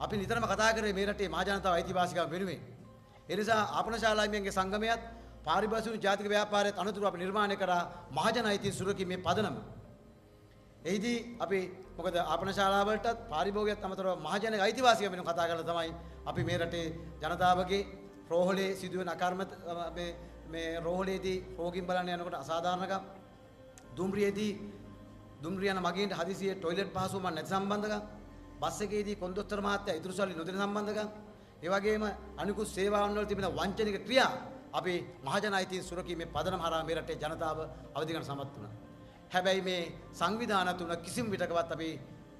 අපි නිතරම කතා කරේ මේ රටේ මහා ජනතාව අයිතිවාසිකම් වෙනුවෙන්. ඒ නිසා ආපනශාලාමයන්ගේ සංගමයත් පාරිභාෂික ජාතික ව්‍යාපාරයත් අනුතුරු අපි නිර්මාණය කරා මහජන අයිතිය සුරකීමේ පදනම. එහිදී අපි මොකද ආපනශාලාවලටත් පාරිභෝගිකයත් අමතරව මහජන අයිතිවාසිකම් වෙනුවෙන් කතා කරලා තමයි අපි මේ රටේ ජනතාවගේ රෝහලේ සිදුවෙන අකර්ම මේ මේ රෝහලේදී රෝගීන් බලන්න යනකොට අසාධාරණකම් දුම්රියේදී දුම්රියන මගීන්ට හදිසියෙ ටොයිලට් පහසුකම් නැති සම්බන්ධකම් බස් එකේදී කොන්දොස්තර මහත්තයා ඉදිරිසල්ලි නොදෙන සම්බන්ධකම් ඒ වගේම අනිකුත් සේවාවන් වල තිබෙන වංචනික ක්‍රියා අපි මහජන අයිතීන් සුරකීමේ පදනම හරහා මේ රටේ ජනතාව අවදි කරන සමත් වුණා. හැබැයි මේ සංවිධාන තුන කිසිම විටකවත් අපි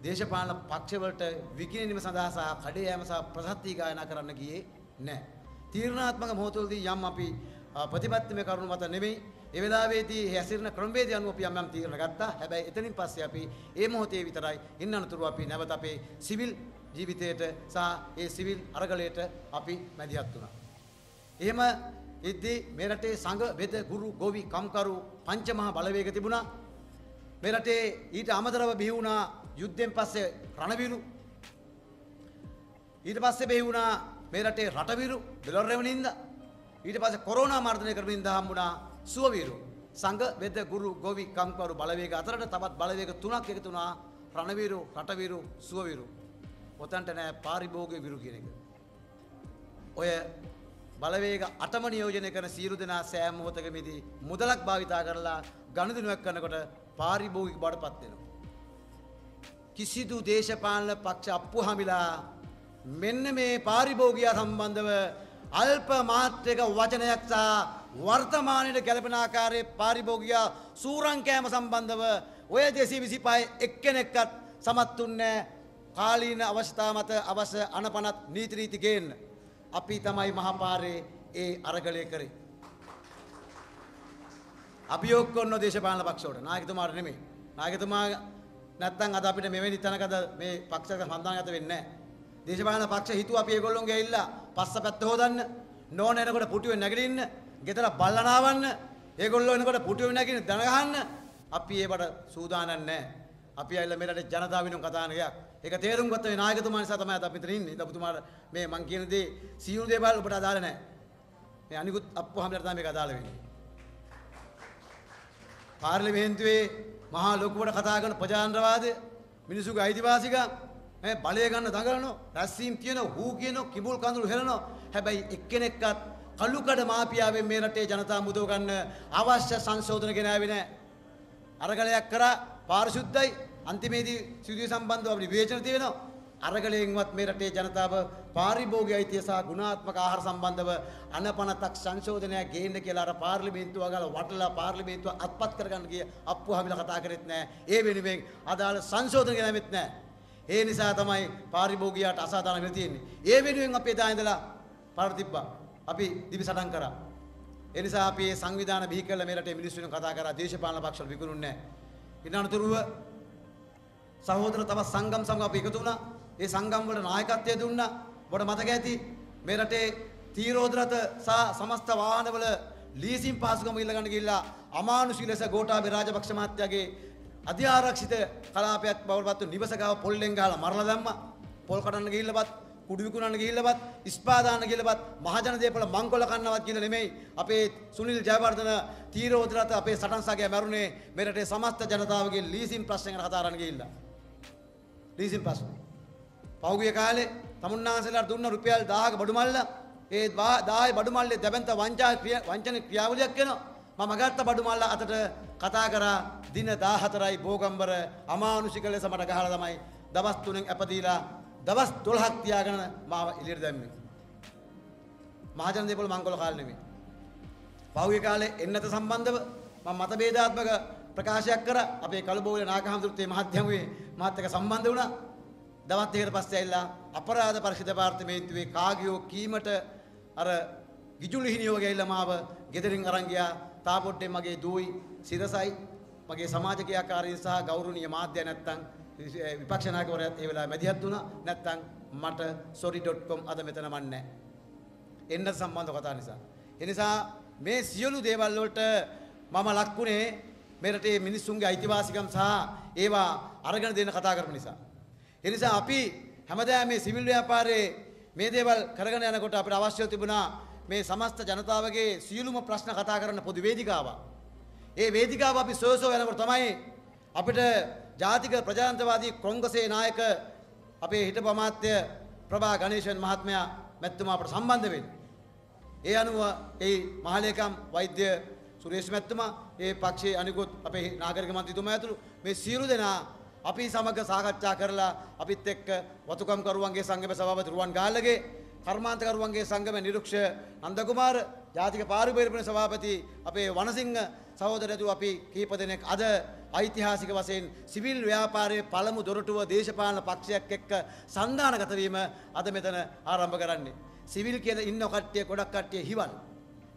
දේශපාලන පක්ෂවලට විකිණීම සඳහා සහ කඩේ යාම සහ ප්‍රසත්ති ගායනා කරන්න ගියේ නැහැ. තීරණාත්මක මොහොතවලදී යම් අපි ප්‍රතිපත්තිමය කරුණු මත නෙමෙයි ඒ වෙලාවේදී හැසිරෙන ක්‍රමවේදය අනුව අපි යම් යම් තීරණ ගත්තා. හැබැයි එතනින් පස්සේ අපි ඒ මොහොතේ විතරයි ඉන්න අනතුරු අපි නැවත අපේ සිවිල් ජීවිතයට සහ ඒ සිවිල් අරගලයට අපි මැදිහත් වුණා. එහෙම ඉද්දී මේ රටේ සංඝ වෙද ගුරු ගෝවි කම්කරු පංචමහා බලවේග තිබුණා. මේ රටේ ඊට අමතරව බිහි වුණා යුද්ධෙන් පස්සේ රණවිරු. ඊට පස්සේ බිහි වුණා මේ රටේ රටවිරු බෙලොරරෙවණින්ද. ඊට පස්සේ කොරෝනා මර්ධනය කරමින් දහම් වුණා සුවවීරු සංඝ වෙද ගුරු ගොවි කම්කරු බලවේග අතරට තවත් බලවේග තුනක් එකතු වුණා රණවීරු රටවීරු සුවවීරු ඔතනට නෑ පාරිභෝගික විරු කියන එක ඔය බලවේග අටම නියෝජනය කරන සියලු දෙනා සෑම මොහොතකමදී මුදලක් භාවිතා කරලා ගනුදෙනුවක් කරනකොට පාරිභෝගික බඩපත් වෙනවා කිසිදු දේශපාලන පක්ෂ අප්පුහමිලා මෙන්න මේ පාරිභෝගිකයා සම්බන්ධව අල්ප මාත්‍රක වචනයක් සහ වර්තමානයට ගැලපෙන ආකාරයේ පාරිභෝගිකයා සූරං කෑම සම්බන්ධව ඔය 225 එක්කෙනෙක්වත් සමත්ුන්නේ කාලීන අවස්ථා මත අවශ්‍ය අනපනත් නීති රීති ගේන්න. අපි තමයි මහපාරේ ඒ අරගලය කරේ. අභියෝග කරන දේශපාලන පක්ෂවලට නායකතුමාට නෙමෙයි. නායකතුමා නැත්තම් අද අපිට මෙවැනි තැනකද මේ පක්ෂයක සම්දානගත වෙන්නේ නැහැ. දේශපාලන පක්ෂ හිතුව අපි ඒගොල්ලොන්ගේ ඇවිල්ලා පස්ස පැත්ත හොදන්න නෝන එනකොට පුටුවෙන් නැගලින්න ගෙදර බල්ලනාවන්න ඒගොල්ලෝ එනකොට පුටුව නැගින දන ගහන්න අපි ඒවට සූදානම් නැහැ. අපි ඇවිල්ලා මේ රටේ ජනතාව වෙනුවෙන් කතා කරන එකක්. ඒක තේරුම් ගත්ත මේ නායකතුමා නිසා තමයි අද අපි මෙතන ඉන්නේ. ඔබතුමාට මේ මං කියන දේ සියුණු දේවල් ඔබට අදාළ නැහැ. මේ අනිකුත් අප්පුහාමිලට තමයි මේක අදාළ වෙන්නේ. පාර්ලිමේන්තුවේ මහා ලොකුවට කතා කරන ප්‍රජාතන්ත්‍රවාදය මිනිසුගේ අයිතිවාසිකම් මේ බලය ගන්න දඟලනවා. රැස්වීම් කියන හූ කියන කිඹුල් කඳුළු හෙලනවා. හැබැයි එක්කෙනෙක්වත් කළුකඩ මාපියාවෙන් මේ රටේ ජනතාව මුදව ගන්න අවශ්‍ය සංශෝධන ගෙන ආවේ නැහැ. අරගලයක් කරා පාරිශුද්ධයි අන්තිමේදී සිදුවිය සම්බන්ධව අපිට විවේචන තියෙනවා. අරගලයෙන්වත් මේ රටේ ජනතාව පාරිභෝගික අයිතිය සහ ගුණාත්මක ආහාර සම්බන්ධව අනපනතක් සංශෝධනයක් ගේන්න කියලා අර පාර්ලිමේන්තුව ගාලා වටලා පාර්ලිමේන්තුව අත්පත් කරගන්න ගිය අප්පුහමිලා කතා කරෙත් නැහැ. ඒ වෙනුවෙන් අදාළ සංශෝධන ගෙනාවෙත් නැහැ. ඒ නිසා තමයි පාරිභෝගිකයාට අසාධාරණ වෙලා තියෙන්නේ. ඒ වෙනුවෙන් අපි එදා ඉඳලා පාර තිබ්බා. අපි දිවි සටන් කරා. ඒ නිසා අපි මේ සංවිධාන බිහි කරලා මේ රටේ මිනිස්සු වෙන කතා කරා දේශපාලන පක්ෂවල විකුණුන්නේ නැහැ. ඊට අනතුරුව සහෝදර තවත් සංගම් සමග අපි එකතු වුණා. ඒ සංගම් වල නායකත්වය දුන්නා. ඔබට මතක ඇති මේ රටේ තීරෝද රථ සහ සමස්ත වාහනවල ලීසින් පාසුකම ඉල්ලගන්න ගිහිල්ලා අමානුෂික ලෙස ගෝඨාභය රාජපක්ෂ මහත්තයාගේ අධ්‍යාරක්ෂිත කලාපයක් බවට පත් වූ නිවස ගාව පොල්ලෙන් ගහලා මරලා දැම්මා. පොල් කඩන්න ගිහිල්ලාපත් කුඩු විකුණන්න ගිහිල්ලවත් ඉස්පාදාන්න ගිහිල්ලවත් මහජන දේපල මංකොල කන්නවත් කියලා නෙමෙයි අපේ සුනිල් ජයවර්ධන තීරෝධරත අපේ සටන් සගය මැරුණේ මේ රටේ සමස්ත ජනතාවගේ ලීසින් ප්‍රශ්න ගැන කතා කරන්න ගිහිල්ලා ලීසින් ප්‍රශ්න පහුගිය කාලේ තමුන්නාන්සේලා දුන්න රුපියල් 1000ක බඩු මල්ල ඒ 1000 බඩු මල්ලේ දැබැන්ත වංචා වංචන ක්‍රියාවලියක් වෙනවා මම ගත්ත බඩු මල්ල අතට කතා කරා දින 14යි බෝගම්බර අමානුෂික ලෙස මට ගහලා තමයි දවස් තුනෙන් ඇපදීලා දවස් 12ක් තියාගෙන මාව එළියට දැම්මේ. මහජන දේපොළ මංගල කාලේ නෙමෙයි. පහුගිය කාලේ එන්නත සම්බන්ධව මම මතභේදාත්මක ප්‍රකාශයක් කර අපේ කලබෝලේ නාගහඳුරුත්තේ මහත්යමුවේ මාත් එක්ක සම්බන්ධ වුණා. දවස් දෙකකට පස්සේ ඇවිල්ලා අපරාධ පරිශීලන දෙපාර්තමේන්තුවේ කාගියෝ කීමට අර ගිජුලිහිනියෝගේ ඇවිල්ලා මාව ගෙදරින් අරන් ගියා. තාපොට්ටේ මගේ දූයි සිරසයි මගේ සමාජකීය ආකාරයෙන් සහ ගෞරවනීය මාධ්‍ය නැත්තම් විපක්ෂ නායකවරයාත් ඒ වෙලාවේ මැදිහත් වුණා. නැත්තම් මට sorry.com අද මෙතන මන්නේ එන්න සම්බන්ධ කතා නිසා. ඒ නිසා මේ සියලු දේවල් වලට මම ලක්ුණේ මෙරට මේ මිනිස්සුන්ගේ අයිතිවාසිකම් සහ ඒවා අරගෙන දෙන්න කතා කරපු නිසා. ඒ නිසා අපි හැමදාම මේ සිවිල් ව්‍යාපාරයේ මේ දේවල් කරගෙන යනකොට අපිට අවශ්‍ය තිබුණා මේ සමස්ත ජනතාවගේ සියලුම ප්‍රශ්න කතා කරන පොදු වේදිකාවක්. ඒ වේදිකාව අපි සොයසෝ යනකොට තමයි අපිට ජාතික ප්‍රජාන්තවාදී කොංග්‍රසේ නායක අපේ හිටපු අමාත්‍ය ප්‍රභා ගණේෂන් මහත්මයා මැතිතුමා අපට සම්බන්ධ වෙන්නේ. ඒ අනුව ඒ මහලේකම් වෛද්‍ය සුරේෂ් මැතිතුමා, ඒ පක්ෂයේ අනිකුත් අපේ නාගරික මන්ත්‍රීතුමා ඇතුළු මේ සියලු දෙනා අපි සමග සාකච්ඡා කරලා අපිත් එක්ක වතුකම් කරුවන්ගේ සංගම සභාපති රුවන් ගාල්ලගේ කර්මාන්ත කරුවන්ගේ සංගම නිරීක්ෂය නන්දකුමාර ජාතික පාරිභෝගික සභාපති අපේ වනසිංහ සහෝදරයතු අපි කීප දෙනෙක් අද ඓතිහාසික වශයෙන් සිවිල් ව්‍යාපාරයේ පළමු දොරටුව දේශපාලන පක්ෂයක් එක්ක සන්දානගත වීම අද මෙතන ආරම්භ කරන්නේ. සිවිල් කියලා ඉන්න කට්ටිය ගොඩක් කට්ටිය හිවල්.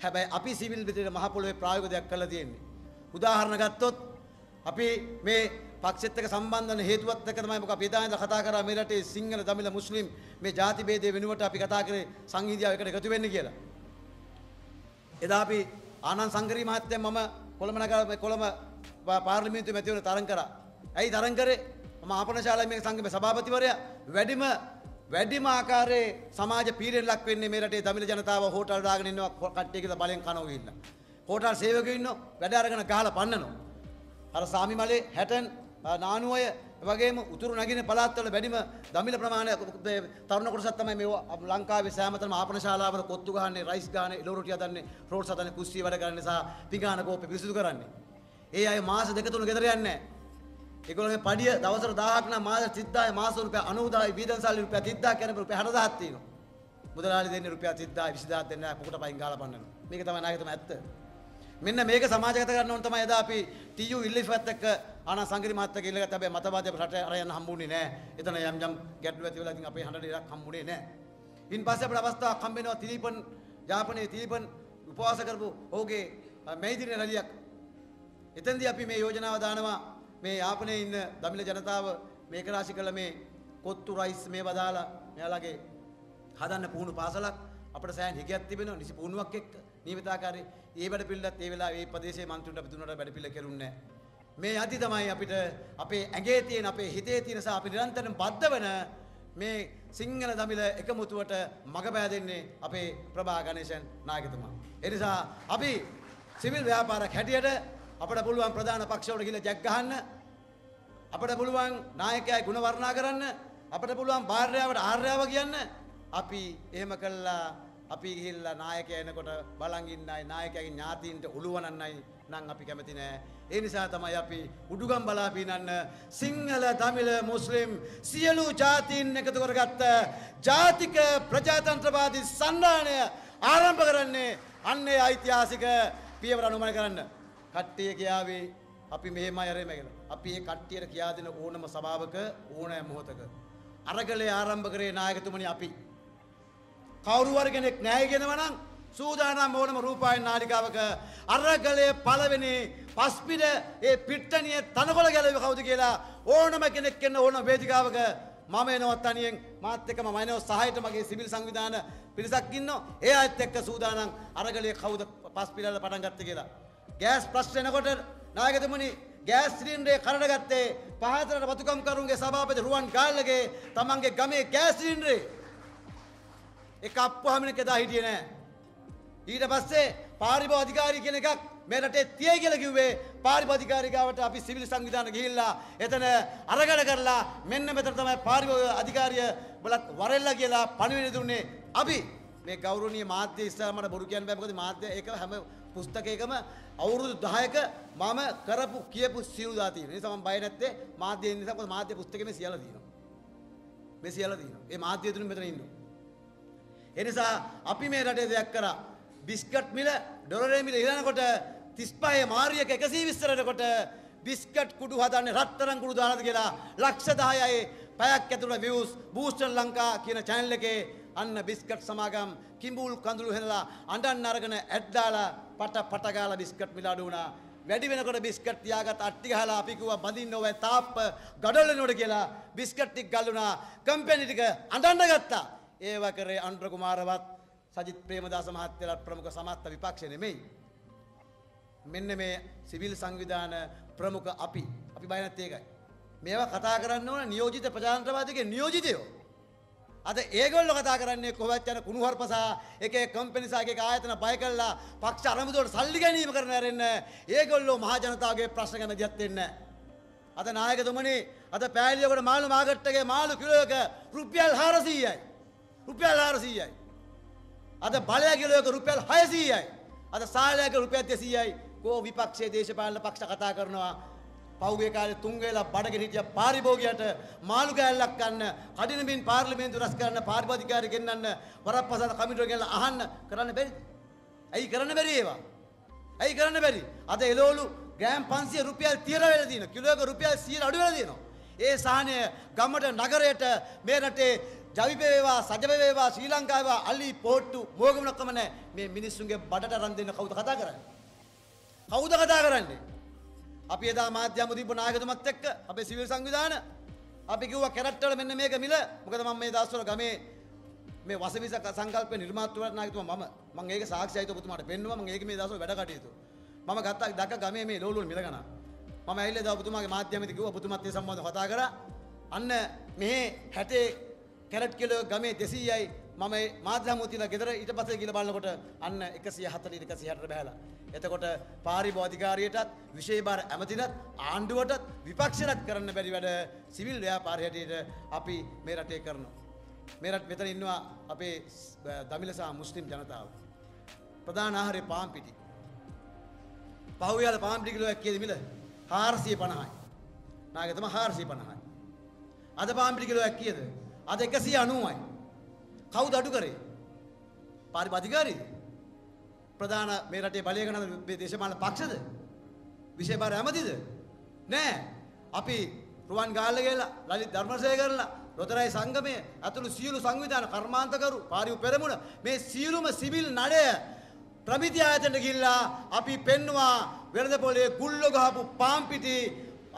හැබැයි අපි සිවිල් විදිහට මහ පොළොවේ ප්‍රායෝගික දෙයක් කරලා තියෙන්නේ. උදාහරණ ගත්තොත් අපි මේ පක්ෂෙත් එක්ක සම්බන්ධන හේතුවත් එක්ක තමයි මොකක් අපි එදා ඉඳලා කතා කරා මේ රටේ සිංහල දමිළ මුස්ලිම් මේ ಜಾති ભેදේ වෙනුවට අපි කතා කරේ සංහිඳියාව එකට එකතු වෙන්න කියලා. එදා අපි ආනන්ද සංගරී මහත්තයා මම කොළඹ නගර කොළඹ පාර්ලිමින්තු මැතිවන තරන් කර. ඇයි තරන් කරේ ම ආපනශාලා මේ සංගම සභාපතිවරයා වැඩිම වැඩිම ආකාරයේ සමාජ පීරෙන් ලක් වෙන්නේ මේ රටේ තමිල ජනතාව හෝටල් දාගෙන ඉන්නවා කට්ටිය කියලා බලෙන් කනෝ ඉන්න. හෝටල් සේවකයෝ ඉන්නෝ වැඩ අරගෙන ගහලා පන්නනවා. අර සාමි මලේ හැටන් නානුවය වගේම උතුරු නැගෙන පළාත්වල වැඩිම දමිල ප්‍රමාණය තරුණ කොටසක් තමයි මේ ලංකාවේ සෑමතනම ආපන ශාලාවල කොත්තු ගහන්නේ රයිස් ගහන්නේ එළවලු ටික හදන්නේ රෝඩ්ස් හදන්නේ කුස්සිය වැඩ කරන්නේ සහ පිඟාන කෝප්පේ පිරිසිදු කරන්නේ ඒ අය මාස දෙක තුන ගෙදර යන්නේ ඒගොල්ලෝගේ පඩිය දවසට 1000ක් නම් මාස 30000යි මාස රුපියල් 90000යි වීදන් සල්ලි රුපියල් 30000 කියන රුපියල් 60000ක් තියෙනවා මුදලාලි දෙන්නේ රුපියල් 30000 20000 දෙන්නේ පොකට පයින් ගාලා පන්නනවා මේක තමයි නායකතම ඇත්ත මෙන්න මේක සමාජගත කරන්න ඕන තමයි එදා අපි TU ඉල්ලිෆත් එක්ක ආනා සංගිරි මහත්තයා කියලා ගත්තා හැබැයි මතවාදී අපේ රට අර යන්න හම්බුනේ නැහැ එතන යම් යම් ගැටලු ඇති වෙලා ඉතින් අපේ 100 ඩිරක් හම්බුනේ නැහැ ඉන් පස්සේ අපිට අවස්ථාවක් හම්බ වෙනවා තිලිපන් යාපනයේ තිලිපන් උපවාස කරපු ඔහුගේ මෛත්‍රී රැලියක් එතෙන්දී අපි මේ යෝජනාව දානවා මේ යාපනයේ ඉන්න දමිළ ජනතාව මේක රාශි කළ මේ කොත්තු රයිස් මේ බදාලා මෙයාලගේ හදන්න පුහුණු පාසලක් අපිට සෑහෙන හිගයක් තිබෙනවා නිසි පුහුණුවක් එක්ක නියමිතාකාරයේ ඒ වැඩ පිළිලත් ඒ වෙලාවේ ඒ ප්‍රදේශයේ මන්ත්‍රීන්ට අපි දුන්නට වැඩ පිළිල කෙරුන්නේ මේ යති තමයි අපිට අපේ ඇඟේ තියෙන අපේ හිතේ තියෙන සහ අපි නිරන්තරයෙන් බද්ධ වෙන මේ සිංහල දමිල එකමුතුවට මඟ පෑදෙන්නේ අපේ ප්‍රභා ගණේෂන් නායකතුමා. එනිසා අපි සිවිල් ව්‍යාපාරක් හැටියට අපට පුළුවන් ප්‍රධාන පක්ෂවල ගිහිල්ලා ජැක් ගහන්න. අපට පුළුවන් නායකයයි ಗುಣ වර්ණා කරන්න. අපට පුළුවන් භාර්යාවට ආර්යාව කියන්න. අපි එහෙම කළා අපි ගිහිල්ලා නායකයා එනකොට බලන් ඉන්නයි නායකයාගේ ඥාතීන්ට උළුවනන්නයි නම් අපි කැමති නෑ. ඒ නිසා තමයි අපි උඩුගම් බලා පිනන්න සිංහල තමිල මුස්ලිම් සියලු ජාතීන් එකතු කරගත්ත ජාතික ප්‍රජාතන්ත්‍රවාදී සංවිධානය ආරම්භ කරන්නේ අන්නේ ඓතිහාසික පියවර අනුමත කරන්න. කට්ටිය කියාවේ අපි මෙහෙමයි අරෙමයි කියලා. අපි ඒ කට්ටියට කියා දෙන ඕනම සභාවක ඕනෑම මොහොතක අරගලේ ආරම්භ කරේ නායකතුමනි අපි. කවුරු වර කෙනෙක් නැහැ කියනවා නම් සූදානම් ඕනම රූපాయన නාලිකාවක අරගලේ පළවෙනි පස්පිඩ ඒ පිට්ටනිය තනකොළ ගැලවි කවුද කියලා ඕනම කෙනෙක් එන්න ඕන වේදිකාවක මම එනවා තනියෙන් මාත් එක්ක මම එනවා සහායට මගේ සිවිල් සංවිධාන පිරිසක් ඉන්නවා ඒ අයත් එක්ක සූදානම් අරගලේ කවුද පස්පිඩල පටන් ගත්තේ කියලා ගෑස් ප්‍රශ්නයනකොට නායකතුමනි ගෑස් සිලින්ඩරේ කරට ගත්තේ පහතරට වතුකම්කරුන්ගේ සභාපති රුවන් කාල්ලගේ තමන්ගේ ගමේ ගෑස් සිලින්ඩරේ එක අප්පුහමිනක එදා හිටියේ නෑ. ඊට පස්සේ පාරිභව අධිකාරී කියන එකක් මේ රටේ තියයි කියලා කිව්වේ පාරිභව අධිකාරිකාවට අපි සිවිල් සංවිධාන ගිහිල්ලා එතන අරගල කරලා මෙන්න මෙතන තමයි පාරිභව අධිකාරිය බලත් වරෙල්ලා කියලා පණිවිඩ දුන්නේ අපි මේ ගෞරවනීය මාධ්‍ය ඉස්සරහට බොරු කියන්න බෑ මොකද මාධ්‍ය ඒක හැම පුස්තකයකම අවුරුදු 10ක මම කරපු කියපු සියලු දා තියෙනවා. ඒ නිසා මම බය නැත්තේ මාධ්‍ය නිසා මොකද මාධ්‍ය පුස්තකේ මේ සියල්ල තියෙනවා. මේ සියල්ල තියෙනවා. ඒ මාධ්‍ය තුලින් මෙතන ඉන්නවා. ඒ නිසා අපි මේ රටේ දෙයක් කරා. බිස්කට් මිල ඩොලරේ මිල ඉලනකොට 35 මාරියක 120 රටකොට බිස්කට් කුඩු හදන්නේ රත්තරන් කුඩු දානද කියලා ලක්ෂ 10යි පැයක් ඇතුළත views බූස්ටර් ලංකා කියන channel එකේ අන්න බිස්කට් සමාගම් කිඹුල් කඳුළු හෙනලා අඬන්න අරගෙන ඇද්දාලා පට පට ගාලා බිස්කට් මිලාඩු වුණා. වැඩි වෙනකොට බිස්කට් තියාගත් අට්ටි ගහලා අපි කිව්වා බඳින්න ඕවා තාප්ප ගඩොල්ලනොට කියලා බිස්කට් ටික ගල්ුණා කම්පැනි ටික අඬන්න ගත්තා. ඒව කරේ අනුර කුමාරවත් සජිත් ප්‍රේමදාස මහත්තයලත් ප්‍රමුඛ සමස්ත විපක්ෂය නෙමෙයි. මෙන්න මේ සිවිල් සංවිධාන ප්‍රමුඛ අපි අපි බය නැත්තේ ඒකයි. මේවා කතා කරන්න ඕන නියෝජිත ප්‍රජාතන්ත්‍රවාදීගේ නියෝජිතයෝ. අද ඒගොල්ලෝ කතා කරන්නේ කොහොමද යන කුණුහරුපසා එකේ කම්පැනිසාගේ ආයතන බය කළා පක්ෂ අරමුදලට සල්ලි ගැනීම කරන හැරෙන්න ඒගොල්ලෝ මහ ජනතාවගේ ප්‍රශ්න ගැන දියත් වෙන්නේ අද නායකතුමනි අද පෑලියකට මාළු මාකට් එකේ මාළු කිලෝයක රුපියල් 400යි රුපියල් 400යි අද බලය කිලෝයක රුපියල් 600යි අද සාලයක රුපියල් 200යි කෝ විපක්ෂයේ දේශපාලන පක්ෂ කතා කරනවා පෞගේ කාලේ තුන් වේලා බඩගෙන හිටිය පාරිභෝගිකයට මාළු කෑල්ලක් ගන්න කඩිනමින් පාර්ලිමේන්තු රැස් කරන්න පාරිභෝගිකාරය ගෙන්නන්න වරප්‍රසාද කමිටුව ගෙනලා අහන්න කරන්න බැරිද? ඇයි කරන්න බැරි ඒවා? ඇයි කරන්න බැරි? අද එළවලු ග්‍රෑම් 500 රුපියල් 30 වෙලා දිනන කිලෝයක රුපියල් 100 අඩු වෙලා දිනනවා. ඒ සාහනය ගමට නගරයට මේ රටේ ජවිප වේවා සජව වේවා ශ්‍රී ලංකාව අලි පොට්ටු මෝගමනක්කම නැහැ. මේ මිනිස්සුන්ගේ බඩට රන් දෙන්න කවුද කතා කරන්නේ? කවුද කතා කරන්නේ? අපි එදා මාධ්‍ය අමුදීප නායකතුමත් එක්ක අපේ සිවිල් සංවිධාන අපි කිව්වා කැරට් වල මෙන්න මේක මිල මොකද මම මේ දවස්වල ගමේ මේ වසවිස සංකල්ප නිර්මාතෘවරණ නායකතුමා මම මම ඒක සාක්ෂියයි ඔබතුමාට පෙන්නුවා මම ඒක මේ දවස්වල වැඩ කටයුතු මම ගත්තා දැක ගමේ මේ ලෝලුවල මිල ගණන් මම ඇවිල්ලා දා ඔබතුමාගේ මාධ්‍ය අමිති කිව්වා ඔබතුමාත් ඒ සම්බන්ධව කතා කරා අන්න මේ 60 කැරට් කිලෝ ගමේ 200යි මම මාධ්‍යමෝතින ගෙදර ඊට පසේ ගිල බලන්නකොට අන්න 140 160ට බහැලා. එතකොට පාරිභෝධිකාරියටත් විශේෂ බාර ඇමතිනත් ආණ්ඩුවටත් විපක්ෂයටත් කරන්න බැරි වැඩ සිවිල් ව්‍යාපාරය හැටියට අපි මේ රටේ කරනවා. මේ රට මෙතන ඉන්නවා අපේ දමිලසා මුස්ලිම් ජනතාව. ප්‍රධාන ආහාරේ පාන් පිටි. පහුවියල පාන් පිටි කිලෝයක් කීයද මිල? 450යි. නාගේ තමයි 450යි. අද පාන් පිටි කිලෝයක් කීයද? අද 190යි. කවුද අඩු කරේ? පාරිභ අධිකාරී? ප්‍රධාන මේ රටේ බලය ගන්න මේ දේශපාලන පක්ෂද? විශේෂ බාර ඇමතිද? නෑ. අපි රුවන් ගාල්ල ගිහලා ලලිත් ධර්මසේකරලා රොතරයි සංගමය ඇතුළු සියලු සංවිධාන කර්මාන්තකරු පාරිව් පෙරමුණ මේ සියලුම සිවිල් නඩය ප්‍රමිති ආයතනට ගිහිල්ලා අපි පෙන්නවා වෙළඳපොලේ ගුල්ල ගහපු පාම්පිටි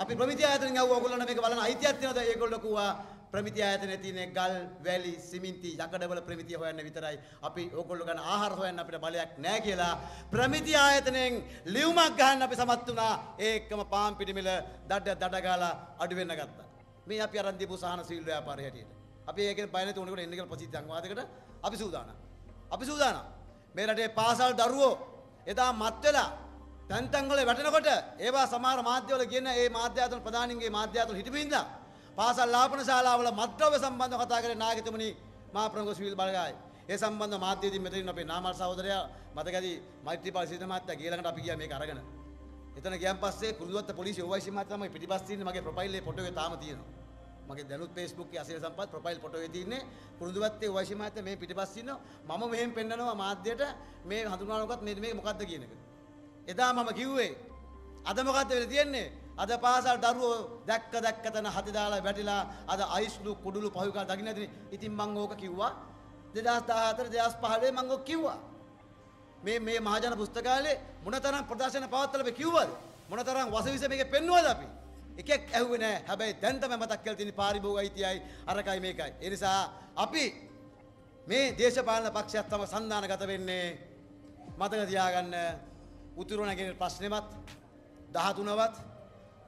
අපි ප්‍රමිති ආයතනෙන් ආව ඔයගොල්ලන්ට මේක බලන්න අයිතියක් තියෙනවද? ඒගොල්ලෝ කිව්වා ප්‍රමිති ආයතනයේ තියෙන ගල්, වැලි, සිමෙන්ති, යකඩවල ප්‍රමිතිය හොයන්න විතරයි. අපි ඕගොල්ලෝ ගන්න ආහාර හොයන්න අපිට බලයක් නැහැ කියලා ප්‍රමිති ආයතනයෙන් ලියුමක් ගන්න අපි සමත් වුණා. ඒකම පාම් පිටිමිල දඩ දඩ ගාලා අඩු වෙන්න ගත්තා. මේ අපි අරන් දීපු සාහන සීල් ව්‍යාපාරය හැටියට. අපි ඒකෙන් බය නැති උණේකට එන්න කියලා ප්‍රසිද්ධ අංගවාදයකට අපි සූදානම්. අපි සූදානම්. මේ රටේ පාසල් දරුවෝ එදා මත් වෙලා තැන්තැන්වල වැටෙනකොට ඒවා සමහර මාධ්‍යවල කියන ඒ මාධ්‍ය ආයතන ප්‍රධානීන්ගේ මාධ්‍ය ආයතන හිටපු ඉඳලා පාසල් ලාපන ශාලාවල මත්ද්‍රව්‍ය සම්බන්ධව කතා කරේ නායකතුමනි මා ප්‍රමුඛ සුනිල් බලගායි. ඒ සම්බන්ධ මාධ්‍යයේදී මෙතනින් අපේ නාමල් සහෝදරයා මතකදී මෛත්‍රීපාල සීත මහත්තයා ගියලකට අපි ගියා මේක අරගෙන. එතන ගියන් පස්සේ කුරුදුවත්ත පොලිසිය OIC මහත්තයා තමයි පිටිපස්ස තියෙන්නේ මගේ ප්‍රොෆයිල් එකේ ෆොටෝ එක තාම තියෙනවා. මගේ දැනුත් Facebook එකේ අසිර සම්පත් ප්‍රොෆයිල් ෆොටෝ එකේ තියෙන්නේ කුරුදුවත්තේ OIC මහත්තයා මේ පිටිපස්ස ඉන්නවා. මම මෙහෙම පෙන්නනවා මාධ්‍යයට මේ හඳුනනකොත් මේක මොකද්ද කියන එක. එදා මම කිව්වේ අද මොකද්ද වෙලා තියෙන්නේ? අද පාසල් දරුවෝ දැක්ක දැක්ක තන හති දාලා වැටිලා අද අයිස්ලු කුඩුලු පහු කරලා දකින්න ඇතිනේ. ඉතින් මං ඕක කිව්වා 2014 2015 මං ඕක කිව්වා. මේ මේ මහජන පුස්තකාලේ මොනතරම් ප්‍රදර්ශන පවත්වලා අපි කිව්වද? මොනතරම් වසවිස මේකේ පෙන්වුවද අපි? එකෙක් ඇහුවේ නැහැ. හැබැයි දැන් තමයි මතක් කරලා තියෙන්නේ පාරිභෝගික අයිතියයි අරකයි මේකයි. ඒ නිසා අපි මේ දේශපාලන පක්ෂයත් තම සන්දානගත වෙන්නේ මතක තියාගන්න උතුරු නැගෙන ප්‍රශ්නෙමත් 13වත්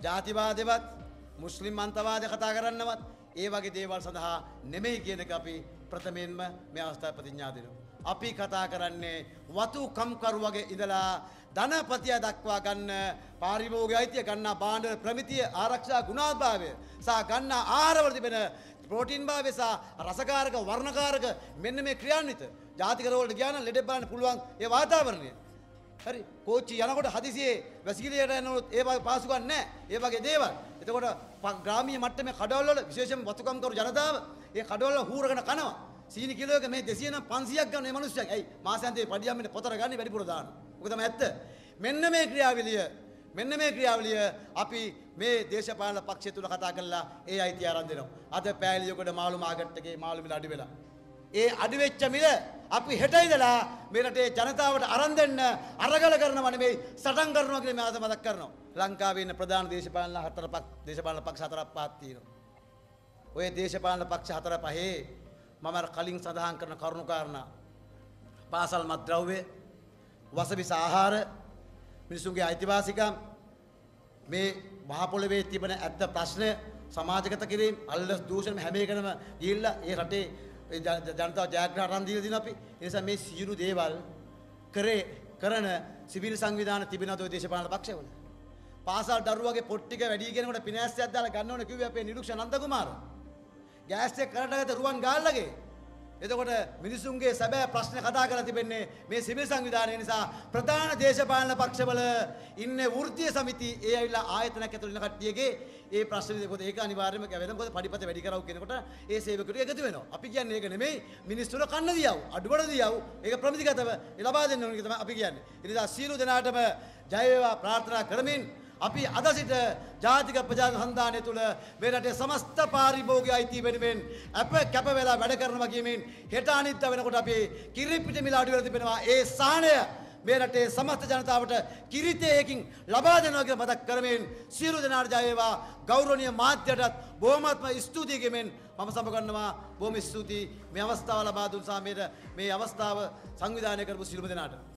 ජාතිවාදවත් මුස්ලිම් අන්තවාද කතා කරන්නවත් ඒ වගේ දේවල් සඳහා නෙමෙයි කියනක අපි ප්‍රථමයෙන්ම මේ අවස්ථා ප්‍රතිඥාදිනු. අපි කතා කරන්නේ වතු කම්කරු වගේ ඉඳලා ධනපතිය දක්වා ගන්න පාරිභෝග අයිතිය ගන්නා බාණ්ඩ ප්‍රමිතිය ආරක්ෂා ගුණාත්භාවය සහ ගන්නා ආහාරවල තිබෙන ප්‍රෝටීන් භාවය සහ රසකාරක වර්ණකාරක මෙන්න මේ ක්‍රියාන්විත ජාතික රෝල්ට ගියා නම් ලෙඩ බලන්න පුළුවන් ඒ වාතාවරණය. හරි කෝච්චි යනකොට හදිසියේ වැසිකිළියට යනකොට ඒ වගේ පාසු ගන්න නැහැ. ඒ වගේ දේවල්. එතකොට ග්‍රාමීය මට්ටමේ කඩවල විශේෂයෙන් වතුකම්කරු ජනතාව ඒ කඩවල හූරගෙන කනවා. සීනි කිලෝයක මේ 200 නම් 500ක් ගන්න මේ මිනිස්සුන්. ඇයි මාසයන්තේ පඩියම්මනේ පොතර ගන්න වැඩිපුර දාන. ඔක තමයි ඇත්ත. මෙන්න මේ ක්‍රියාවලිය මෙන්න මේ ක්‍රියාවලිය අපි මේ දේශපාලන පක්ෂය තුල කතා කරලා ඒ අයිතිය ආරම්භ දෙනවා. අද පෑලියකට මාළු මාකට් එකේ මාළු මිල අඩු වෙලා. ඒ අඩිවෙච්ච මිල අපි හෙට ඉඳලා මේ රටේ ජනතාවට අරන් දෙන්න අරගල කරනවා නෙමෙයි සටන් කරනවා කියලා මම අද මතක් කරනවා. ලංකාවේ ඉන්න ප්‍රධාන දේශපාලන හතර පක් දේශපාලන පක්ෂ හතරක් පහක් තියෙනවා. ඔය දේශපාලන පක්ෂ හතර පහේ මම කලින් සඳහන් කරන කරුණු කාරණා පාසල් මත්ද්‍රව්‍ය වසබිස ආහාර මිනිසුන්ගේ අයිතිවාසිකම් මේ මහපොළවේ තිබෙන ඇත්ත ප්‍රශ්න සමාජගත කිරීම අල්ලස් දූෂණ හැම එකනම ගිහිල්ලා ඒ රටේ ජනතාව ජයග්‍රහ රන් දීලා තියෙනවා අපි. ඒ නිසා මේ සියලු දේවල් කරේ කරන සිවිල් සංවිධාන තිබෙනවද ඔය දේශපාලන පක්ෂ වල? පාසල් දරුවගේ පොත් ටික වැඩි කියනකොට පිනෑස්සියක් දාලා ගන්න ඕන කිව්වේ අපේ නිරුක්ෂ නන්දකුමාර. ගෑස් එක කරට ගත රුවන් ගාල්ලගේ එතකොට මිනිසුන්ගේ සැබෑ ප්‍රශ්න කතා කරලා තිබෙන්නේ මේ සිවිල් සංවිධානය නිසා ප්‍රධාන දේශපාලන පක්ෂවල ඉන්න වෘත්තීය සමිති ඒ ඇවිල්ලා ආයතනයක් ඇතුළේ ඉන්න කට්ටියගේ ඒ ප්‍රශ්න දෙකෝද ඒක අනිවාර්යයෙන්ම කැවෙන මොකද පරිපත වැඩි කරව කියනකොට ඒ සේවකයෝ එකතු වෙනවා. අපි කියන්නේ ඒක නෙමෙයි මිනිස්සුන කන්න දියව, අඩුවට දියව, ඒක ප්‍රමිතිගතව ලබා දෙන්න ඕන කියලා තමයි අපි කියන්නේ. ඒ නිසා සියලු දෙනාටම ජය වේවා ප්‍රාර්ථනා කරමින් අපි අද සිට ජාතික ප්‍රජාතන්ත්‍ර සන්ධානය තුළ මේ රටේ සමස්ත පාරිභෝගික අයිතිය වෙනුවෙන් අප කැප වෙලා වැඩ කරනවා කියමින් හෙට අනිද්දා වෙනකොට අපි කිරිපිටි මිල අඩු වෙලා තිබෙනවා ඒ සාහනය මේ රටේ සමස්ත ජනතාවට කිරිතයකින් ලබා දෙනවා කියලා මතක් කරමින් සියලු දෙනාට ජය වේවා ගෞරවනීය මාධ්‍යයටත් බොහොමත්ම ස්තුතියි කියමින් මම සමගන්නවා බොහොම ස්තුතියි මේ අවස්ථාව ලබා දුන් සාමයට මේ අවස්ථාව සංවිධානය කරපු සියලුම දෙනාට